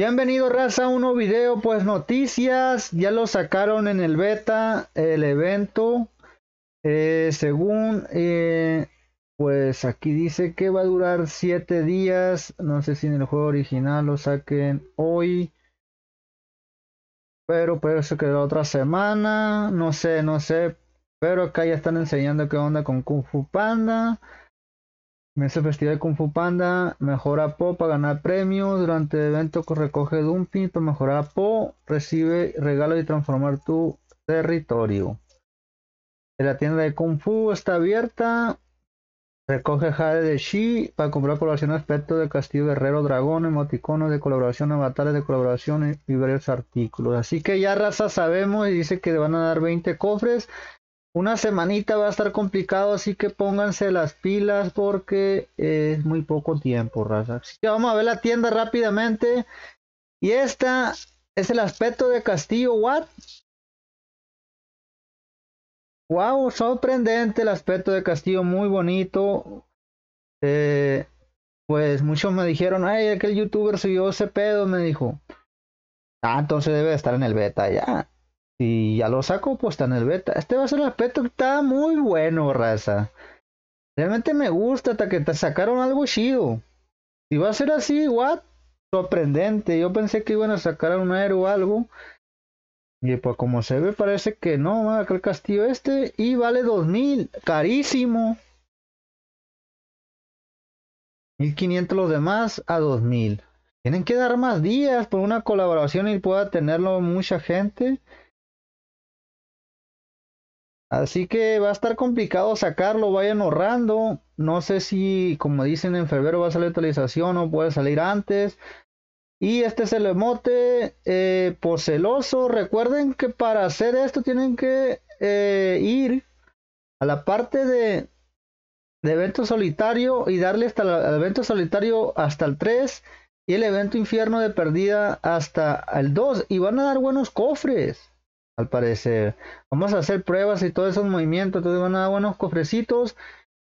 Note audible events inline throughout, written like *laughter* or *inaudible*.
Bienvenido raza a un nuevo video, pues noticias, ya lo sacaron en el beta, el evento, eh, según, eh, pues aquí dice que va a durar 7 días, no sé si en el juego original lo saquen hoy, pero puede ser que otra semana, no sé, no sé, pero acá ya están enseñando qué onda con Kung Fu Panda, Mesa el Festival Kung Fu Panda, mejora Po para ganar premios. Durante el evento recoge Dumping para mejorar Po. Recibe regalo y transformar tu territorio. La tienda de Kung Fu está abierta. Recoge Jade de Shi para comprar colaboración aspecto de Castillo Guerrero Dragón, emoticonos de colaboración, avatares de colaboración y, varios artículos. Así que ya raza sabemos y dice que le van a dar 20 cofres una semanita va a estar complicado, así que pónganse las pilas porque eh, es muy poco tiempo, raza. vamos a ver la tienda rápidamente. Y esta es el aspecto de Castillo What. Wow, sorprendente el aspecto de Castillo, muy bonito. Eh, pues muchos me dijeron, ay, aquel youtuber subió ese pedo, me dijo. Ah, entonces debe estar en el beta ya. Si ya lo saco, pues está en el beta. Este va a ser el aspecto que está muy bueno, raza. Realmente me gusta hasta que te sacaron algo chido. Si va a ser así, what? Sorprendente. Yo pensé que iban a sacar a un héroe o algo. Y pues como se ve parece que no, va el castillo este y vale 2000, carísimo. 1500 los demás a 2000. Tienen que dar más días por una colaboración y pueda tenerlo mucha gente. Así que va a estar complicado sacarlo, vayan ahorrando. No sé si, como dicen, en febrero va a salir actualización o puede salir antes. Y este es el emote eh, por celoso, Recuerden que para hacer esto tienen que eh, ir a la parte de, de evento solitario y darle hasta el evento solitario hasta el 3 y el evento infierno de perdida hasta el 2. Y van a dar buenos cofres al parecer. Vamos a hacer pruebas y todos esos movimientos. Entonces van a dar buenos cofrecitos.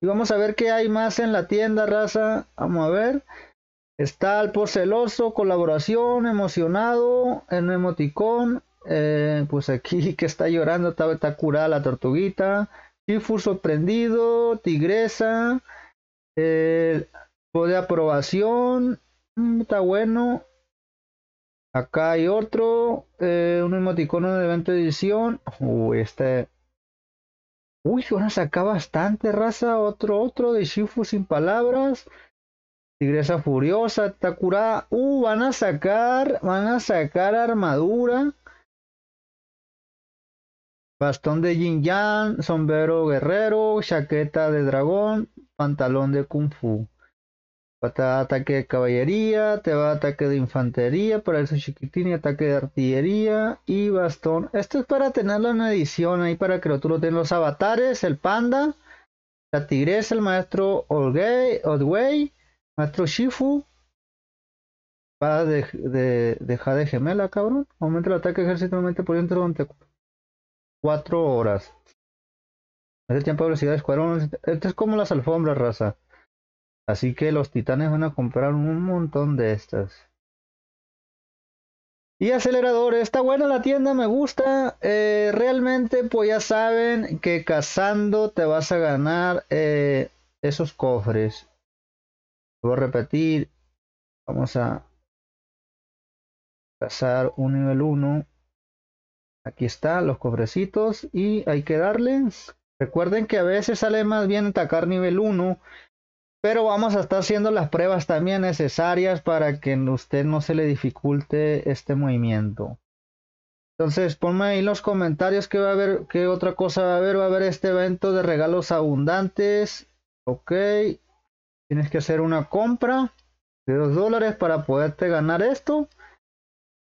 Y vamos a ver qué hay más en la tienda, raza. Vamos a ver. Está el porceloso, colaboración, emocionado, el emoticón. Eh, pues aquí *laughs* que está llorando, está, curada la tortuguita. Fifu sorprendido, tigresa. Eh, de aprobación. Mm, está bueno. Acá hay otro, eh, un emoticono de evento de edición. Uy, uh, este... Uy, van a sacar bastante raza. Otro, otro de Shifu sin palabras. Tigresa furiosa, Takura, Uh, van a sacar, van a sacar armadura. Bastón de Jin Yang, sombrero guerrero, chaqueta de dragón, pantalón de Kung Fu ataque de caballería, te va ataque de infantería, para eso chiquitín y ataque de artillería y bastón. Esto es para tenerlo en edición ahí para que tú lo tengas los avatares, el panda, la tigresa, el maestro Odway, maestro Shifu. Va de, dejar de gemela, cabrón. Aumenta el ataque ejército aumenta por dentro durante 4 horas. tiempo de velocidad Esto es como las alfombras, raza. Así que los titanes van a comprar un montón de estas. Y acelerador está buena la tienda, me gusta. Eh, realmente, pues ya saben que cazando te vas a ganar eh, esos cofres. Voy a repetir. Vamos a cazar un nivel 1. Aquí están los cofrecitos. Y hay que darles Recuerden que a veces sale más bien atacar nivel 1 pero vamos a estar haciendo las pruebas también necesarias para que usted no se le dificulte este movimiento. Entonces ponme ahí en los comentarios que va a ver, qué otra cosa va a haber. Va a haber este evento de regalos abundantes. Ok. Tienes que hacer una compra de 2 dólares para poderte ganar esto.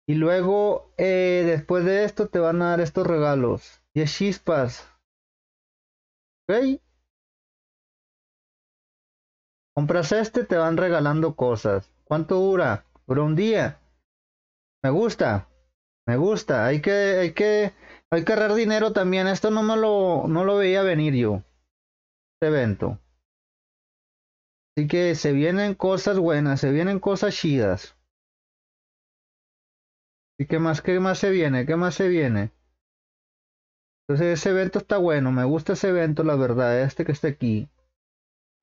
Y luego, eh, después de esto, te van a dar estos regalos. 10 chispas. Ok. Compras este, te van regalando cosas. ¿Cuánto dura? Dura un día. Me gusta. Me gusta. Hay que, hay que, hay que ahorrar dinero también. Esto no me lo, no lo veía venir yo. Este evento. Así que se vienen cosas buenas, se vienen cosas chidas. ¿Y qué más, qué más se viene? ¿Qué más se viene? Entonces ese evento está bueno, me gusta ese evento, la verdad, este que está aquí.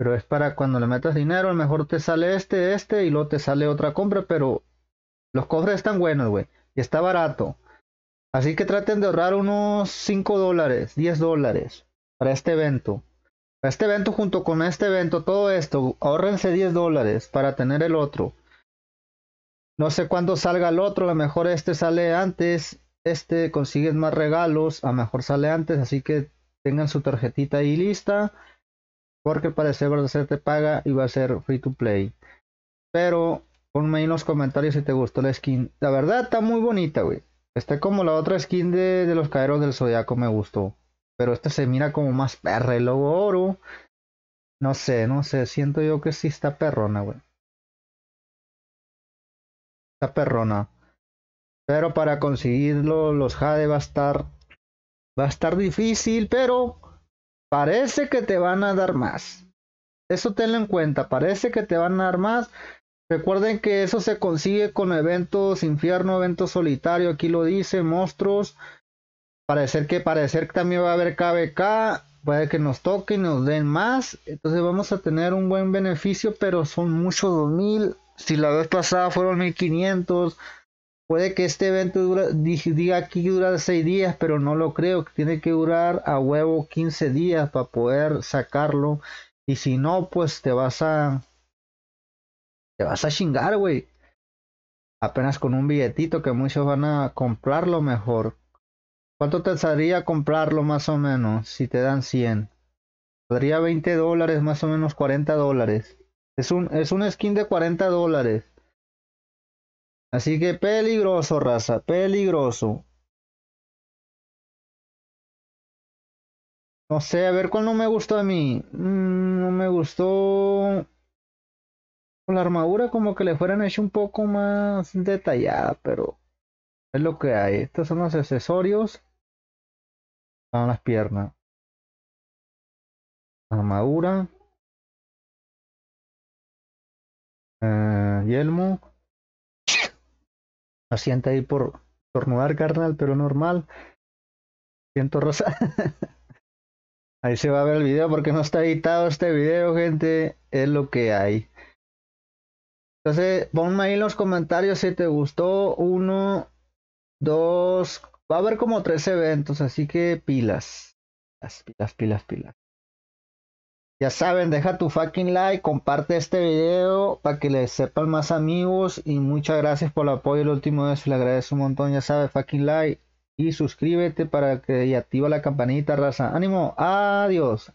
Pero es para cuando le metas dinero, a lo mejor te sale este, este y luego te sale otra compra, pero los cofres están buenos, güey. Y está barato. Así que traten de ahorrar unos 5 dólares, 10 dólares para este evento. Para este evento junto con este evento, todo esto, ahorrense 10 dólares para tener el otro. No sé cuándo salga el otro, a lo mejor este sale antes, este consigues más regalos, a lo mejor sale antes, así que tengan su tarjetita ahí lista porque que ser te paga y va a ser free to play. Pero ponme ahí en los comentarios si te gustó la skin. La verdad está muy bonita, güey. Está como la otra skin de, los caeros del zodiaco, me gustó. Pero esta se mira como más perra el oro. No sé, no sé. Siento yo que sí está perrona, güey. Está perrona. Pero para conseguirlo, los Jade va a estar. Va a estar difícil, pero Parece que te van a dar más. Eso tenlo en cuenta. Parece que te van a dar más. Recuerden que eso se consigue con eventos infierno, eventos solitario. Aquí lo dice, monstruos. Parecer que parecer que también va a haber KBK. Puede que nos toque y nos den más. Entonces vamos a tener un buen beneficio, pero son muchos 2000. Si la vez pasada fueron 1500 Puede que este evento diga aquí dura 6 días, pero no lo creo. Tiene que durar a huevo 15 días para poder sacarlo. Y si no, pues te vas a. Te vas a chingar, güey. Apenas con un billetito que muchos van a comprarlo mejor. ¿Cuánto te saldría comprarlo más o menos si te dan 100? Podría 20 dólares, más o menos 40 dólares. Es un, es un skin de 40 dólares. Así que peligroso, raza, peligroso. No sé, a ver cuál no me gustó a mí. Mm, no me gustó. La armadura como que le fueran hecho un poco más detallada, pero es lo que hay. Estos son los accesorios. Son las piernas. Armadura. Eh, yelmo siente ahí por tornudar, carnal, pero normal. Siento rosa. *laughs* ahí se va a ver el video porque no está editado este video, gente. Es lo que hay. Entonces, ponme ahí en los comentarios si te gustó. Uno, dos. Va a haber como tres eventos, así que pilas. Las pilas, pilas, pilas. Ya saben, deja tu fucking like, comparte este video para que le sepan más amigos y muchas gracias por el apoyo el último vez, le agradezco un montón, ya sabe fucking like y suscríbete para que y activa la campanita, raza. Ánimo, adiós.